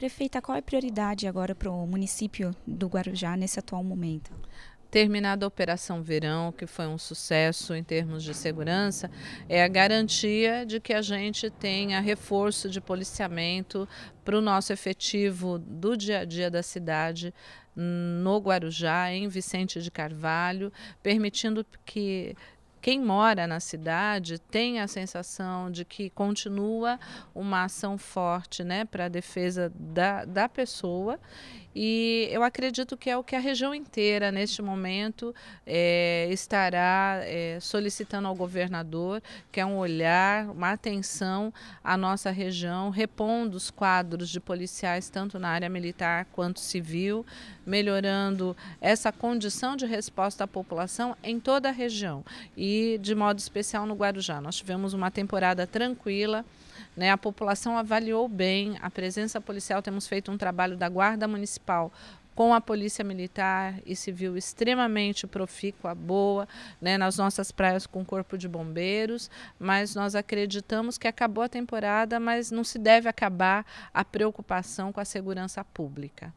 Prefeita, qual é a prioridade agora para o município do Guarujá nesse atual momento? terminada a Operação Verão, que foi um sucesso em termos de segurança, é a garantia de que a gente tenha reforço de policiamento para o nosso efetivo do dia a dia da cidade hum, no Guarujá, em Vicente de Carvalho, permitindo que quem mora na cidade tem a sensação de que continua uma ação forte né, para a defesa da, da pessoa. E eu acredito que é o que a região inteira, neste momento, é, estará é, solicitando ao governador, que é um olhar, uma atenção à nossa região, repondo os quadros de policiais, tanto na área militar quanto civil, melhorando essa condição de resposta à população em toda a região. E e de modo especial no Guarujá. Nós tivemos uma temporada tranquila, né? A população avaliou bem a presença policial. Temos feito um trabalho da Guarda Municipal com a polícia militar e civil extremamente profícua, boa, né, nas nossas praias com corpo de bombeiros, mas nós acreditamos que acabou a temporada, mas não se deve acabar a preocupação com a segurança pública.